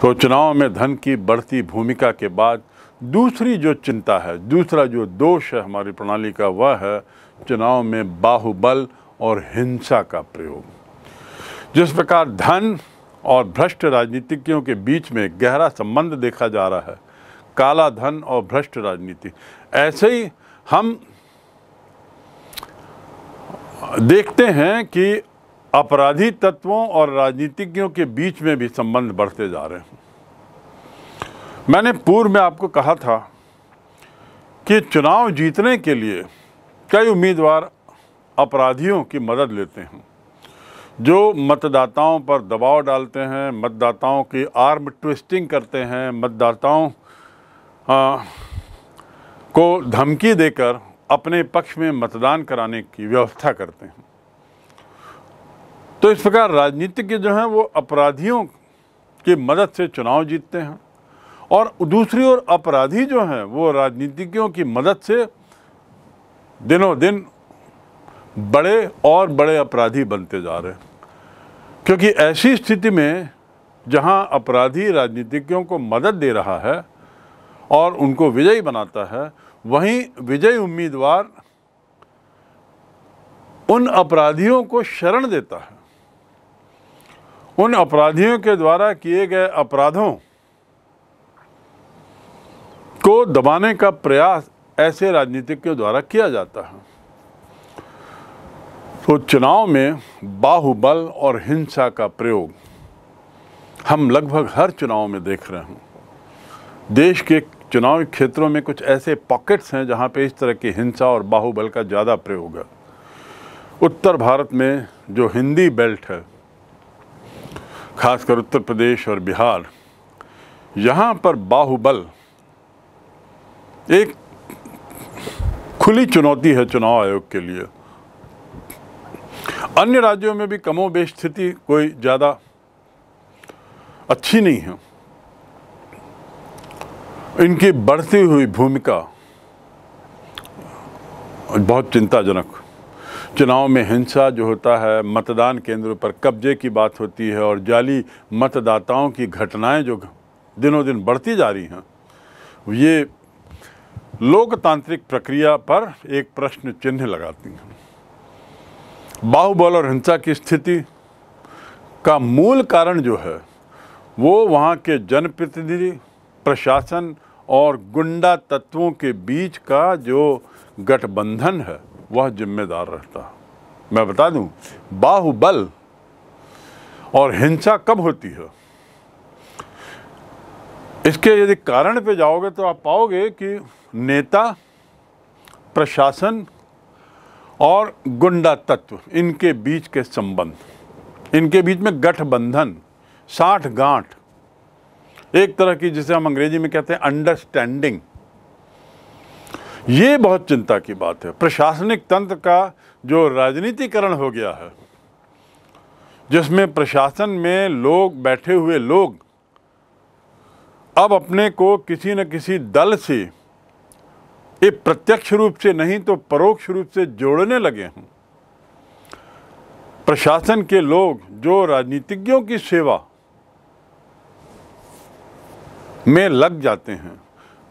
तो चुनाव में धन की बढ़ती भूमिका के बाद दूसरी जो चिंता है दूसरा जो दोष है हमारी प्रणाली का वह है चुनाव में बाहुबल और हिंसा का प्रयोग जिस प्रकार धन और भ्रष्ट राजनीतिज्ञों के बीच में गहरा संबंध देखा जा रहा है काला धन और भ्रष्ट राजनीति ऐसे ही हम देखते हैं कि अपराधी तत्वों और राजनीतिज्ञों के बीच में भी संबंध बढ़ते जा रहे हैं मैंने पूर्व में आपको कहा था कि चुनाव जीतने के लिए कई उम्मीदवार अपराधियों की मदद लेते हैं जो मतदाताओं पर दबाव डालते हैं मतदाताओं की आर्म ट्विस्टिंग करते हैं मतदाताओं को धमकी देकर अपने पक्ष में मतदान कराने की व्यवस्था करते हैं तो इस प्रकार राजनीतिज्ञ जो हैं वो अपराधियों की मदद से चुनाव जीतते हैं और दूसरी ओर अपराधी जो हैं वो राजनीतिज्ञों की मदद से दिनों दिन बड़े और बड़े अपराधी बनते जा रहे हैं क्योंकि ऐसी स्थिति में जहां अपराधी राजनीतिज्ञों को मदद दे रहा है और उनको विजयी बनाता है वहीं विजयी उम्मीदवार उन अपराधियों को शरण देता है उन अपराधियों के द्वारा किए गए अपराधों को दबाने का प्रयास ऐसे राजनीतिकों द्वारा किया जाता है तो चुनाव में बाहुबल और हिंसा का प्रयोग हम लगभग हर चुनाव में देख रहे हैं देश के चुनावी क्षेत्रों में कुछ ऐसे पॉकेट्स हैं जहां पे इस तरह की हिंसा और बाहुबल का ज़्यादा प्रयोग है उत्तर भारत में जो हिंदी बेल्ट है खासकर उत्तर प्रदेश और बिहार यहाँ पर बाहुबल एक खुली चुनौती है चुनाव आयोग के लिए अन्य राज्यों में भी कमो स्थिति कोई ज़्यादा अच्छी नहीं है इनकी बढ़ती हुई भूमिका बहुत चिंताजनक चुनाव में हिंसा जो होता है मतदान केंद्रों पर कब्जे की बात होती है और जाली मतदाताओं की घटनाएं जो दिनों दिन बढ़ती जा रही हैं ये लोकतांत्रिक प्रक्रिया पर एक प्रश्न चिन्ह लगाती हैं बाहुबल और हिंसा की स्थिति का मूल कारण जो है वो वहाँ के जनप्रतिनिधि प्रशासन और गुंडा तत्वों के बीच का जो गठबंधन है वह जिम्मेदार रहता मैं बता दूं बाहुबल और हिंसा कब होती है इसके यदि कारण पे जाओगे तो आप पाओगे कि नेता प्रशासन और गुंडा तत्व इनके बीच के संबंध इनके बीच में गठबंधन साठ गांठ एक तरह की जिसे हम अंग्रेजी में कहते हैं अंडरस्टैंडिंग ये बहुत चिंता की बात है प्रशासनिक तंत्र का जो राजनीतिकरण हो गया है जिसमें प्रशासन में लोग बैठे हुए लोग अब अपने को किसी न किसी दल से ये प्रत्यक्ष रूप से नहीं तो परोक्ष रूप से जोड़ने लगे हैं प्रशासन के लोग जो राजनीतिज्ञों की सेवा में लग जाते हैं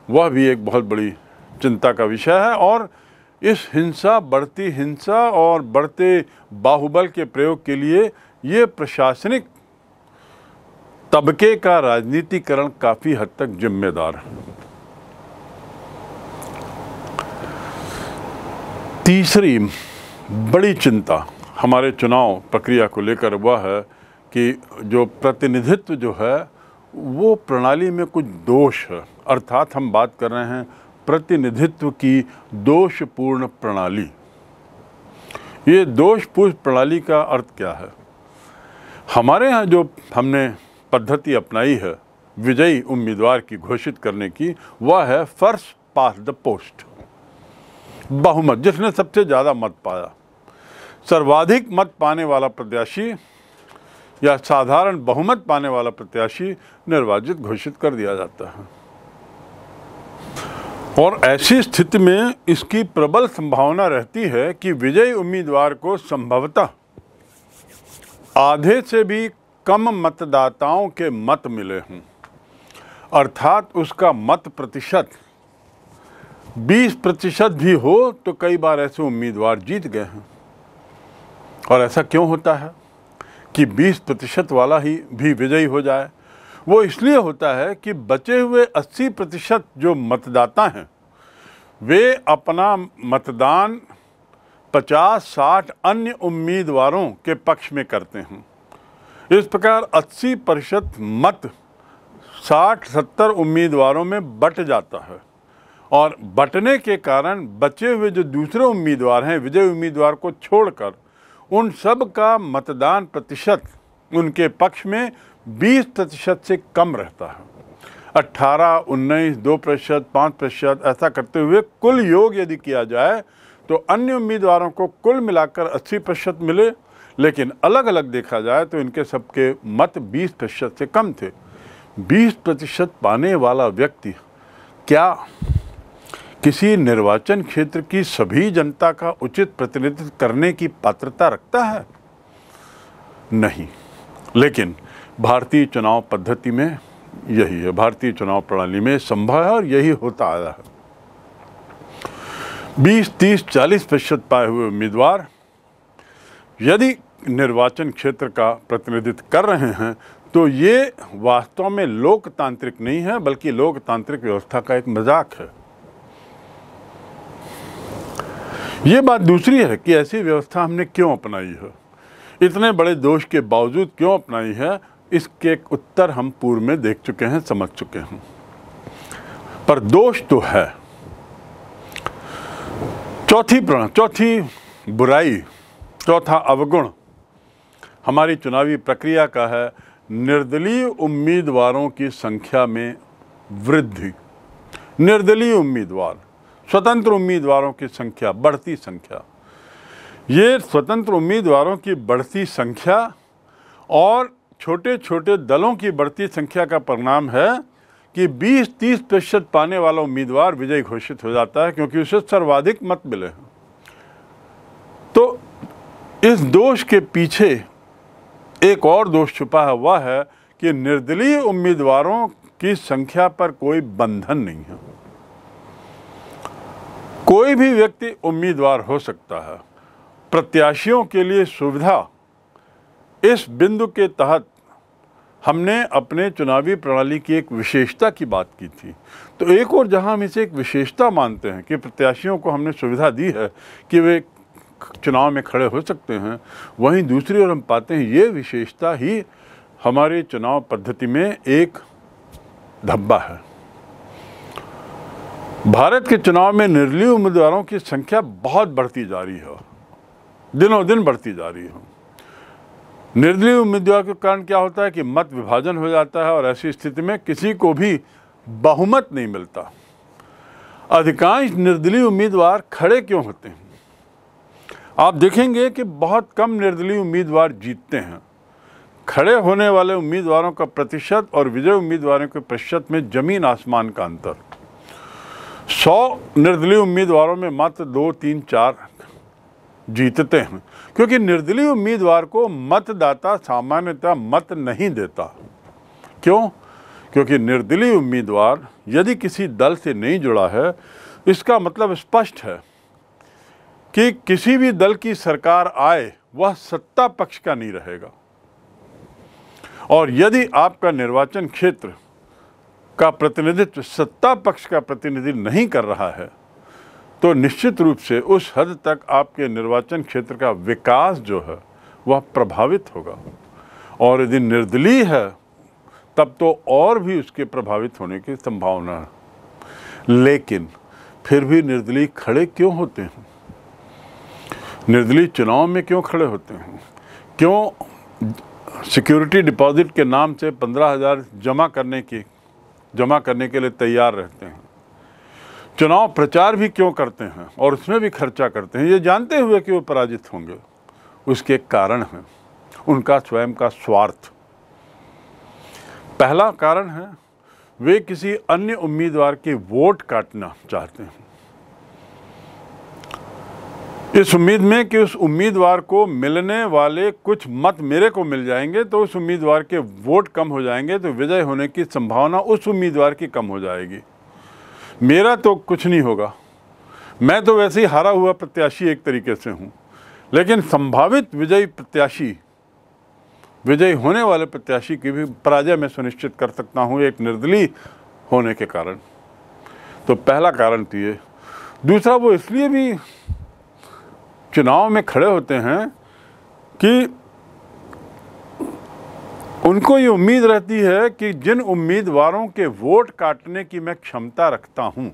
वह भी एक बहुत बड़ी चिंता का विषय है और इस हिंसा बढ़ती हिंसा और बढ़ते बाहुबल के प्रयोग के लिए ये प्रशासनिक तबके का राजनीतिकरण काफ़ी हद तक जिम्मेदार है तीसरी बड़ी चिंता हमारे चुनाव प्रक्रिया को लेकर वह है कि जो प्रतिनिधित्व जो है वो प्रणाली में कुछ दोष है अर्थात हम बात कर रहे हैं प्रतिनिधित्व की दोषपूर्ण प्रणाली ये दोषपूर्ण प्रणाली का अर्थ क्या है हमारे यहाँ जो हमने पद्धति अपनाई है विजयी उम्मीदवार की घोषित करने की वह है फर्स्ट पास द पोस्ट बहुमत जिसने सबसे ज़्यादा मत पाया सर्वाधिक मत पाने वाला प्रत्याशी या साधारण बहुमत पाने वाला प्रत्याशी निर्वाचित घोषित कर दिया जाता है और ऐसी स्थिति में इसकी प्रबल संभावना रहती है कि विजयी उम्मीदवार को संभवतः आधे से भी कम मतदाताओं के मत मिले हों अर्थात उसका मत प्रतिशत 20 प्रतिशत भी हो तो कई बार ऐसे उम्मीदवार जीत गए हैं और ऐसा क्यों होता है कि 20 प्रतिशत वाला ही भी विजयी हो जाए वो इसलिए होता है कि बचे हुए 80 प्रतिशत जो मतदाता हैं वे अपना मतदान 50-60 अन्य उम्मीदवारों के पक्ष में करते हैं इस प्रकार 80 प्रतिशत मत 60-70 उम्मीदवारों में बट जाता है और बटने के कारण बचे हुए जो दूसरे उम्मीदवार हैं विजय उम्मीदवार को छोड़कर उन सब का मतदान प्रतिशत उनके पक्ष में बीस प्रतिशत से कम रहता है अट्ठारह उन्नीस दो प्रतिशत पाँच प्रतिशत ऐसा करते हुए कुल योग यदि किया जाए तो अन्य उम्मीदवारों को कुल मिलाकर अस्सी प्रतिशत मिले लेकिन अलग अलग देखा जाए तो इनके सबके मत बीस प्रतिशत से कम थे बीस प्रतिशत पाने वाला व्यक्ति क्या किसी निर्वाचन क्षेत्र की सभी जनता का उचित प्रतिनिधित्व करने की पात्रता रखता है नहीं लेकिन भारतीय चुनाव पद्धति में यही है भारतीय चुनाव प्रणाली में संभव है और यही होता आया है बीस तीस चालीस प्रतिशत पाए हुए उम्मीदवार यदि निर्वाचन क्षेत्र का प्रतिनिधित्व कर रहे हैं तो ये वास्तव में लोकतांत्रिक नहीं है बल्कि लोकतांत्रिक व्यवस्था का एक मजाक है ये बात दूसरी है कि ऐसी व्यवस्था हमने क्यों अपनाई है इतने बड़े दोष के बावजूद क्यों अपनाई है इसके उत्तर हम पूर्व में देख चुके हैं समझ चुके हैं पर दोष तो है चौथी प्रण चौथी बुराई चौथा अवगुण हमारी चुनावी प्रक्रिया का है निर्दलीय उम्मीदवारों की संख्या में वृद्धि निर्दलीय उम्मीदवार स्वतंत्र उम्मीदवारों की संख्या बढ़ती संख्या ये स्वतंत्र उम्मीदवारों की बढ़ती संख्या और छोटे छोटे दलों की बढ़ती संख्या का परिणाम है कि 20-30 प्रतिशत पाने वाला उम्मीदवार विजय घोषित हो जाता है क्योंकि उसे सर्वाधिक मत मिले हैं तो इस दोष के पीछे एक और दोष छुपा है वह है कि निर्दलीय उम्मीदवारों की संख्या पर कोई बंधन नहीं है कोई भी व्यक्ति उम्मीदवार हो सकता है प्रत्याशियों के लिए सुविधा इस बिंदु के तहत हमने अपने चुनावी प्रणाली की एक विशेषता की बात की थी तो एक और जहां हम इसे एक विशेषता मानते हैं कि प्रत्याशियों को हमने सुविधा दी है कि वे चुनाव में खड़े हो सकते हैं वहीं दूसरी ओर हम पाते हैं ये विशेषता ही हमारे चुनाव पद्धति में एक धब्बा है भारत के चुनाव में निर्लीय उम्मीदवारों की संख्या बहुत बढ़ती जा रही है दिनों दिन बढ़ती जा रही है निर्दलीय उम्मीदवार के कारण क्या होता है कि मत विभाजन हो जाता है और ऐसी स्थिति में किसी को भी बहुमत नहीं मिलता अधिकांश निर्दलीय उम्मीदवार खड़े क्यों होते हैं आप देखेंगे कि बहुत कम निर्दलीय उम्मीदवार जीतते हैं खड़े होने वाले उम्मीदवारों का प्रतिशत और विजय उम्मीदवारों के प्रतिशत में जमीन आसमान का अंतर सौ निर्दलीय उम्मीदवारों में मात्र दो तीन चार जीतते हैं क्योंकि निर्दलीय उम्मीदवार को मतदाता सामान्यतः मत नहीं देता क्यों क्योंकि निर्दलीय उम्मीदवार यदि किसी दल से नहीं जुड़ा है इसका मतलब स्पष्ट है कि किसी भी दल की सरकार आए वह सत्ता पक्ष का नहीं रहेगा और यदि आपका निर्वाचन क्षेत्र का प्रतिनिधित्व सत्ता पक्ष का प्रतिनिधि नहीं कर रहा है तो निश्चित रूप से उस हद तक आपके निर्वाचन क्षेत्र का विकास जो है वह प्रभावित होगा और यदि निर्दलीय है तब तो और भी उसके प्रभावित होने की संभावना है लेकिन फिर भी निर्दलीय खड़े क्यों होते हैं निर्दलीय चुनाव में क्यों खड़े होते हैं क्यों सिक्योरिटी डिपॉजिट के नाम से पंद्रह हज़ार जमा करने की जमा करने के लिए तैयार रहते हैं चुनाव प्रचार भी क्यों करते हैं और उसमें भी खर्चा करते हैं ये जानते हुए कि वो पराजित होंगे उसके कारण हैं उनका स्वयं का स्वार्थ पहला कारण है वे किसी अन्य उम्मीदवार के वोट काटना चाहते हैं इस उम्मीद में कि उस उम्मीदवार को मिलने वाले कुछ मत मेरे को मिल जाएंगे तो उस उम्मीदवार के वोट कम हो जाएंगे तो विजय होने की संभावना उस उम्मीदवार की कम हो जाएगी मेरा तो कुछ नहीं होगा मैं तो वैसे ही हारा हुआ प्रत्याशी एक तरीके से हूँ लेकिन संभावित विजयी प्रत्याशी विजयी होने वाले प्रत्याशी की भी पराजय मैं सुनिश्चित कर सकता हूँ एक निर्दलीय होने के कारण तो पहला कारण तो ये दूसरा वो इसलिए भी चुनाव में खड़े होते हैं कि उनको ये उम्मीद रहती है कि जिन उम्मीदवारों के वोट काटने की मैं क्षमता रखता हूँ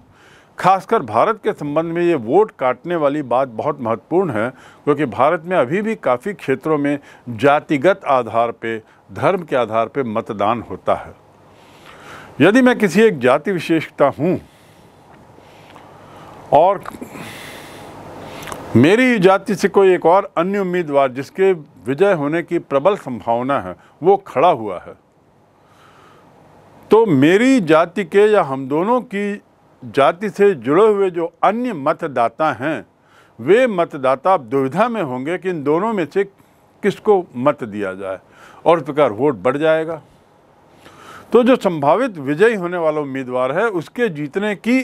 खासकर भारत के संबंध में ये वोट काटने वाली बात बहुत महत्वपूर्ण है क्योंकि भारत में अभी भी काफ़ी क्षेत्रों में जातिगत आधार पे धर्म के आधार पे मतदान होता है यदि मैं किसी एक जाति विशेषता हूँ और मेरी जाति से कोई एक और अन्य उम्मीदवार जिसके विजय होने की प्रबल संभावना है वो खड़ा हुआ है तो मेरी जाति के या हम दोनों की जाति से जुड़े हुए जो अन्य मतदाता हैं वे मतदाता दुविधा में होंगे कि इन दोनों में से किसको मत दिया जाए और प्रकार वोट बढ़ जाएगा तो जो संभावित विजयी होने वाला उम्मीदवार है उसके जीतने की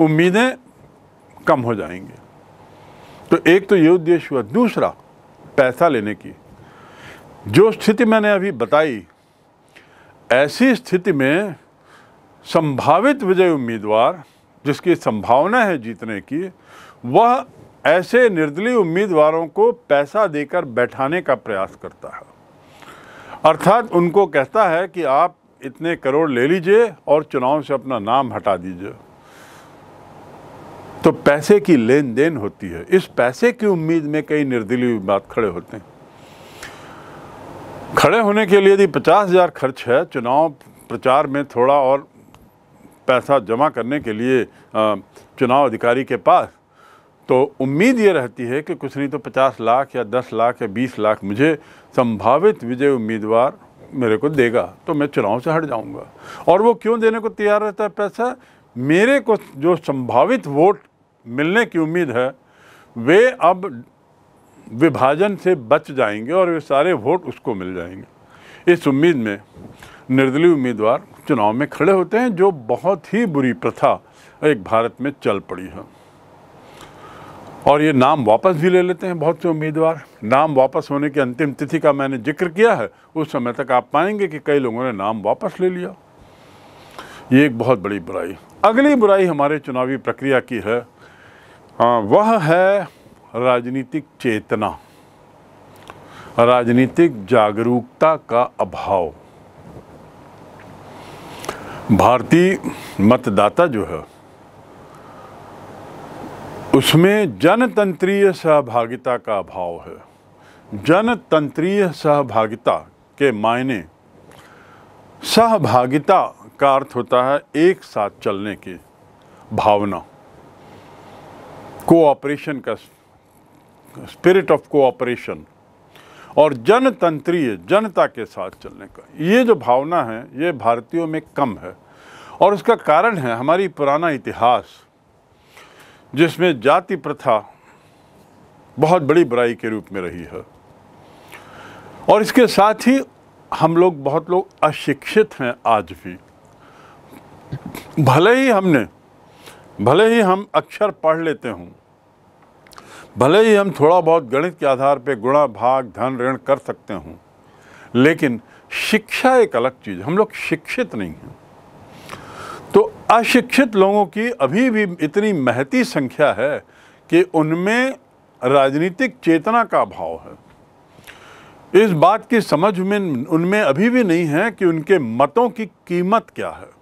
उम्मीदें कम हो जाएंगी तो एक तो ये उद्देश्य हुआ दूसरा पैसा लेने की जो स्थिति मैंने अभी बताई ऐसी स्थिति में संभावित विजय उम्मीदवार जिसकी संभावना है जीतने की वह ऐसे निर्दलीय उम्मीदवारों को पैसा देकर बैठाने का प्रयास करता है अर्थात उनको कहता है कि आप इतने करोड़ ले लीजिए और चुनाव से अपना नाम हटा दीजिए तो पैसे की लेन देन होती है इस पैसे की उम्मीद में कई निर्दलीय बात खड़े होते हैं खड़े होने के लिए यदि पचास हज़ार खर्च है चुनाव प्रचार में थोड़ा और पैसा जमा करने के लिए चुनाव अधिकारी के पास तो उम्मीद ये रहती है कि कुछ नहीं तो पचास लाख या दस लाख या बीस लाख मुझे संभावित विजय उम्मीदवार मेरे को देगा तो मैं चुनाव से हट जाऊंगा और वो क्यों देने को तैयार रहता है पैसा मेरे को जो संभावित वोट मिलने की उम्मीद है वे अब विभाजन से बच जाएंगे और वे सारे वोट उसको मिल जाएंगे इस उम्मीद में निर्दलीय उम्मीदवार चुनाव में खड़े होते हैं जो बहुत ही बुरी प्रथा एक भारत में चल पड़ी है और ये नाम वापस भी ले लेते हैं बहुत से उम्मीदवार नाम वापस होने की अंतिम तिथि का मैंने जिक्र किया है उस समय तक आप पाएंगे कि कई लोगों ने नाम वापस ले लिया ये एक बहुत बड़ी बुराई अगली बुराई हमारे चुनावी प्रक्रिया की है हाँ, वह है राजनीतिक चेतना राजनीतिक जागरूकता का अभाव भारतीय मतदाता जो है उसमें जनतंत्रीय सहभागिता का अभाव है जनतंत्रीय सहभागिता के मायने सहभागिता का अर्थ होता है एक साथ चलने की भावना कोऑपरेशन का स्पिरिट ऑफ कोऑपरेशन और जनतंत्रीय जनता के साथ चलने का ये जो भावना है ये भारतीयों में कम है और उसका कारण है हमारी पुराना इतिहास जिसमें जाति प्रथा बहुत बड़ी बुराई के रूप में रही है और इसके साथ ही हम लोग बहुत लोग अशिक्षित हैं आज भी भले ही हमने भले ही हम अक्षर पढ़ लेते हों भले ही हम थोड़ा बहुत गणित के आधार पर गुणा भाग धन ऋण कर सकते हों लेकिन शिक्षा एक अलग चीज़ हम लोग शिक्षित नहीं हैं तो अशिक्षित लोगों की अभी भी इतनी महती संख्या है कि उनमें राजनीतिक चेतना का अभाव है इस बात की समझ में उनमें अभी भी नहीं है कि उनके मतों की कीमत क्या है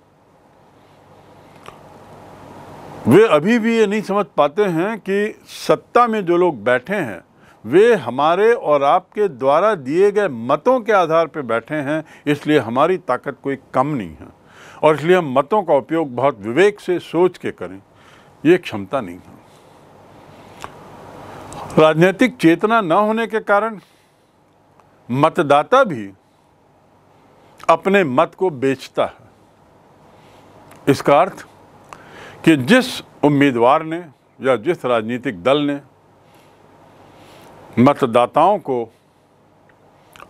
वे अभी भी ये नहीं समझ पाते हैं कि सत्ता में जो लोग बैठे हैं वे हमारे और आपके द्वारा दिए गए मतों के आधार पर बैठे हैं इसलिए हमारी ताकत कोई कम नहीं है और इसलिए हम मतों का उपयोग बहुत विवेक से सोच के करें ये क्षमता नहीं है राजनीतिक चेतना न होने के कारण मतदाता भी अपने मत को बेचता है इसका अर्थ कि जिस उम्मीदवार ने या जिस राजनीतिक दल ने मतदाताओं को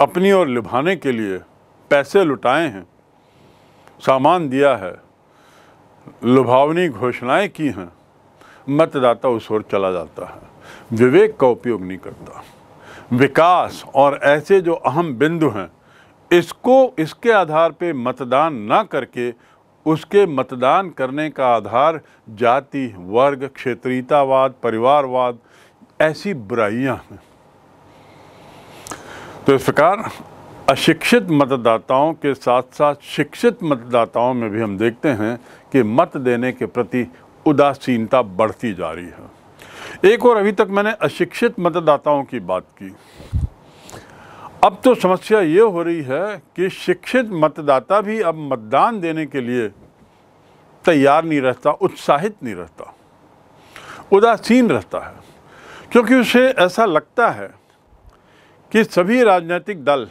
अपनी ओर लुभाने के लिए पैसे लुटाए हैं सामान दिया है लुभावनी घोषणाएं की हैं मतदाता उस ओर चला जाता है विवेक का उपयोग नहीं करता विकास और ऐसे जो अहम बिंदु हैं इसको इसके आधार पे मतदान ना करके उसके मतदान करने का आधार जाति वर्ग क्षेत्रीयतावाद परिवारवाद ऐसी बुराइयां हैं तो इस प्रकार अशिक्षित मतदाताओं के साथ साथ शिक्षित मतदाताओं में भी हम देखते हैं कि मत देने के प्रति उदासीनता बढ़ती जा रही है एक और अभी तक मैंने अशिक्षित मतदाताओं की बात की अब तो समस्या ये हो रही है कि शिक्षित मतदाता भी अब मतदान देने के लिए तैयार नहीं रहता उत्साहित नहीं रहता उदासीन रहता है क्योंकि उसे ऐसा लगता है कि सभी राजनीतिक दल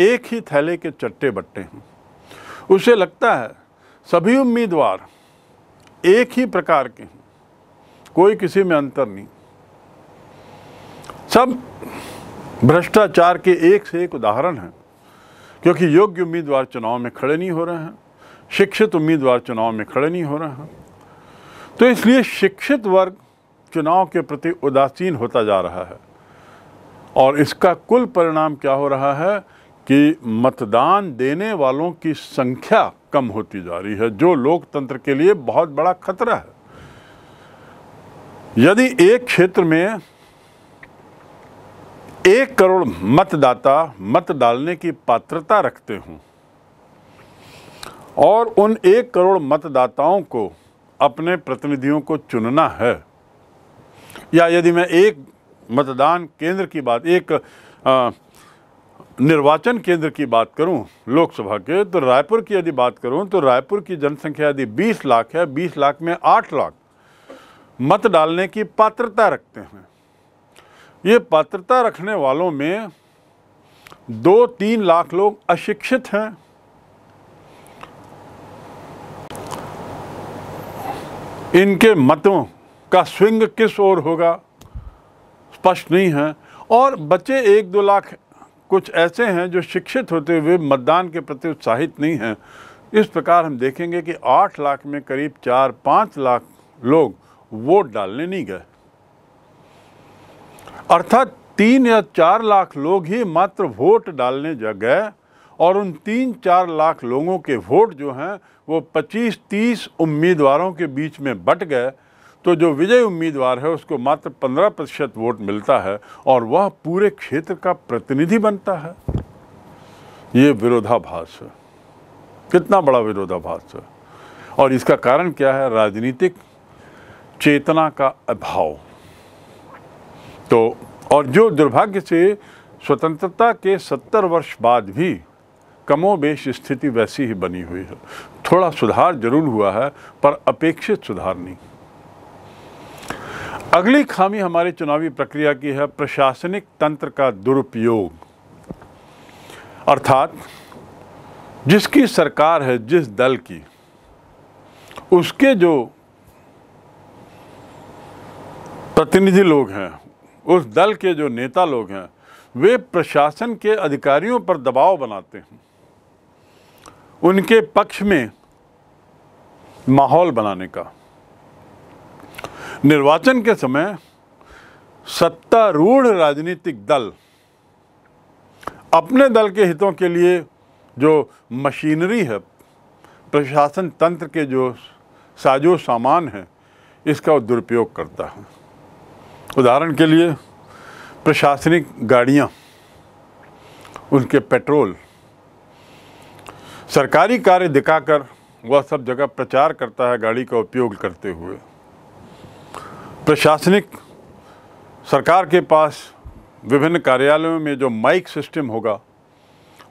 एक ही थैले के चट्टे बट्टे हैं उसे लगता है सभी उम्मीदवार एक ही प्रकार के हैं कोई किसी में अंतर नहीं सब भ्रष्टाचार के एक से एक उदाहरण हैं क्योंकि योग्य उम्मीदवार चुनाव में खड़े नहीं हो रहे हैं शिक्षित उम्मीदवार चुनाव में खड़े नहीं हो रहे हैं तो इसलिए शिक्षित वर्ग चुनाव के प्रति उदासीन होता जा रहा है और इसका कुल परिणाम क्या हो रहा है कि मतदान देने वालों की संख्या कम होती जा रही है जो लोकतंत्र के लिए बहुत बड़ा खतरा है यदि एक क्षेत्र में एक करोड़ मतदाता मत डालने की पात्रता रखते हों और उन एक करोड़ मतदाताओं को अपने प्रतिनिधियों को चुनना है या यदि मैं एक मतदान केंद्र की बात एक आ, निर्वाचन केंद्र की बात करूं लोकसभा के तो रायपुर की यदि बात करूं तो रायपुर की जनसंख्या यदि 20 लाख है 20 लाख में 8 लाख मत डालने की पात्रता रखते हैं ये पात्रता रखने वालों में दो तीन लाख लोग अशिक्षित हैं इनके मतों का स्विंग किस ओर होगा स्पष्ट नहीं है और बच्चे एक दो लाख कुछ ऐसे हैं जो शिक्षित होते हुए मतदान के प्रति उत्साहित नहीं हैं इस प्रकार हम देखेंगे कि आठ लाख में करीब चार पाँच लाख लोग वोट डालने नहीं गए अर्थात तीन या चार लाख लोग ही मात्र वोट डालने जा गए और उन तीन चार लाख लोगों के वोट जो हैं वो पच्चीस तीस उम्मीदवारों के बीच में बट गए तो जो विजय उम्मीदवार है उसको मात्र पंद्रह प्रतिशत वोट मिलता है और वह पूरे क्षेत्र का प्रतिनिधि बनता है ये विरोधाभास है कितना बड़ा विरोधाभास है और इसका कारण क्या है राजनीतिक चेतना का अभाव तो और जो दुर्भाग्य से स्वतंत्रता के सत्तर वर्ष बाद भी कमोबेश स्थिति वैसी ही बनी हुई है थोड़ा सुधार जरूर हुआ है पर अपेक्षित सुधार नहीं अगली खामी हमारी चुनावी प्रक्रिया की है प्रशासनिक तंत्र का दुरुपयोग अर्थात जिसकी सरकार है जिस दल की उसके जो प्रतिनिधि लोग हैं उस दल के जो नेता लोग हैं वे प्रशासन के अधिकारियों पर दबाव बनाते हैं उनके पक्ष में माहौल बनाने का निर्वाचन के समय सत्तारूढ़ राजनीतिक दल अपने दल के हितों के लिए जो मशीनरी है प्रशासन तंत्र के जो साजो सामान है इसका दुरुपयोग करता है उदाहरण के लिए प्रशासनिक गाड़ियाँ उनके पेट्रोल सरकारी कार्य दिखाकर वह सब जगह प्रचार करता है गाड़ी का उपयोग करते हुए प्रशासनिक सरकार के पास विभिन्न कार्यालयों में जो माइक सिस्टम होगा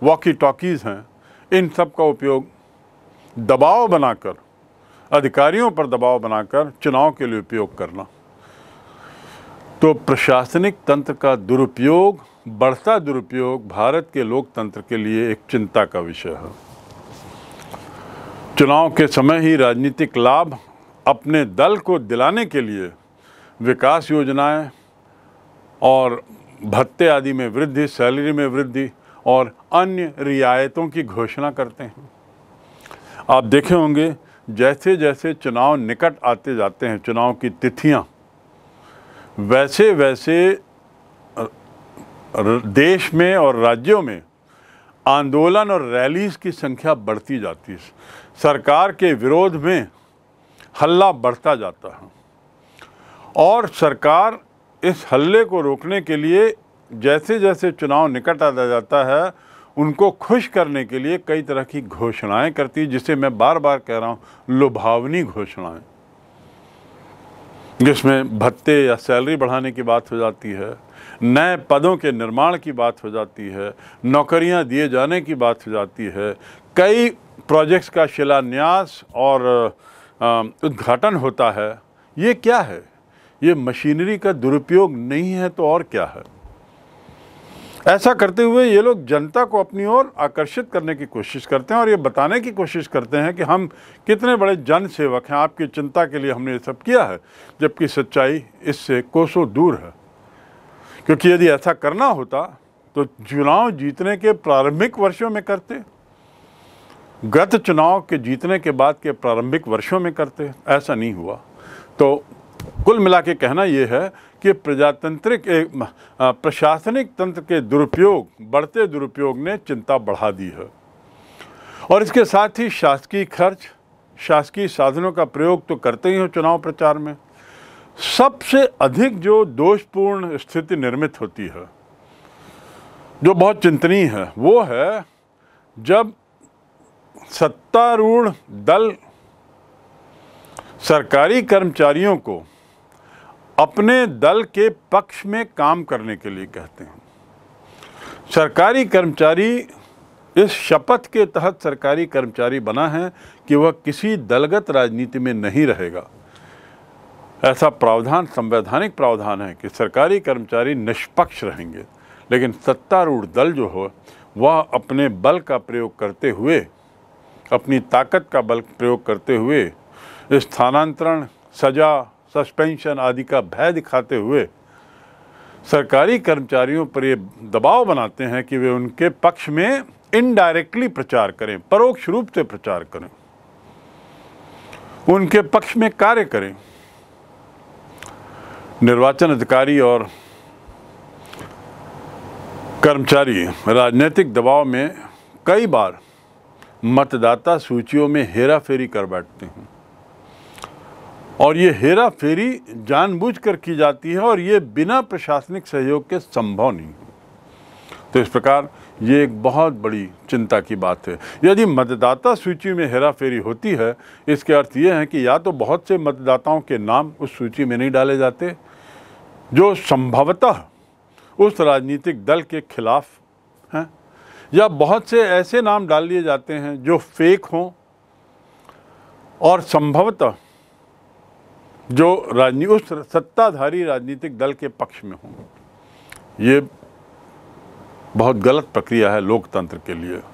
वॉकी टॉकीज़ हैं इन सब का उपयोग दबाव बनाकर अधिकारियों पर दबाव बनाकर चुनाव के लिए उपयोग करना तो प्रशासनिक तंत्र का दुरुपयोग बढ़ता दुरुपयोग भारत के लोकतंत्र के लिए एक चिंता का विषय है चुनाव के समय ही राजनीतिक लाभ अपने दल को दिलाने के लिए विकास योजनाएं और भत्ते आदि में वृद्धि सैलरी में वृद्धि और अन्य रियायतों की घोषणा करते हैं आप देखे होंगे जैसे जैसे चुनाव निकट आते जाते हैं चुनाव की तिथियां वैसे वैसे देश में और राज्यों में आंदोलन और रैलीज़ की संख्या बढ़ती जाती है सरकार के विरोध में हल्ला बढ़ता जाता है और सरकार इस हल्ले को रोकने के लिए जैसे जैसे चुनाव निकट आता जाता है उनको खुश करने के लिए कई तरह की घोषणाएं करती जिसे मैं बार बार कह रहा हूँ लुभावनी घोषणाएं जिसमें भत्ते या सैलरी बढ़ाने की बात हो जाती है नए पदों के निर्माण की बात हो जाती है नौकरियां दिए जाने की बात हो जाती है कई प्रोजेक्ट्स का शिलान्यास और उद्घाटन होता है ये क्या है ये मशीनरी का दुरुपयोग नहीं है तो और क्या है ऐसा करते हुए ये लोग जनता को अपनी ओर आकर्षित करने की कोशिश करते हैं और ये बताने की कोशिश करते हैं कि हम कितने बड़े जन सेवक हैं आपकी चिंता के लिए हमने ये सब किया है जबकि सच्चाई इससे कोसों दूर है क्योंकि यदि ऐसा करना होता तो चुनाव जीतने के प्रारंभिक वर्षों में करते गत चुनाव के जीतने के बाद के प्रारंभिक वर्षों में करते ऐसा नहीं हुआ तो कुल मिला के कहना ये है कि प्रजातंत्रिक प्रशासनिक तंत्र के दुरुपयोग बढ़ते दुरुपयोग ने चिंता बढ़ा दी है और इसके साथ ही शासकीय खर्च शासकीय साधनों का प्रयोग तो करते ही हो चुनाव प्रचार में सबसे अधिक जो दोषपूर्ण स्थिति निर्मित होती है जो बहुत चिंतनीय है वो है जब सत्तारूढ़ दल सरकारी कर्मचारियों को अपने दल के पक्ष में काम करने के लिए कहते हैं सरकारी कर्मचारी इस शपथ के तहत सरकारी कर्मचारी बना है कि वह किसी दलगत राजनीति में नहीं रहेगा ऐसा प्रावधान संवैधानिक प्रावधान है कि सरकारी कर्मचारी निष्पक्ष रहेंगे लेकिन सत्तारूढ़ दल जो हो वह अपने बल का प्रयोग करते हुए अपनी ताकत का बल प्रयोग करते हुए स्थानांतरण सजा सस्पेंशन आदि का भय दिखाते हुए सरकारी कर्मचारियों पर ये दबाव बनाते हैं कि वे उनके पक्ष में इनडायरेक्टली प्रचार करें परोक्ष रूप से प्रचार करें उनके पक्ष में कार्य करें निर्वाचन अधिकारी और कर्मचारी राजनीतिक दबाव में कई बार मतदाता सूचियों में हेरा फेरी कर बैठते हैं और ये हेरा फेरी जानबूझकर की जाती है और ये बिना प्रशासनिक सहयोग के संभव नहीं तो इस प्रकार ये एक बहुत बड़ी चिंता की बात है यदि मतदाता सूची में हेरा फेरी होती है इसके अर्थ ये है कि या तो बहुत से मतदाताओं के नाम उस सूची में नहीं डाले जाते जो संभवतः उस राजनीतिक दल के खिलाफ हैं या बहुत से ऐसे नाम डाल लिए जाते हैं जो फेक हों और संभवतः जो राजनी उस सत्ताधारी राजनीतिक दल के पक्ष में हों ये बहुत गलत प्रक्रिया है लोकतंत्र के लिए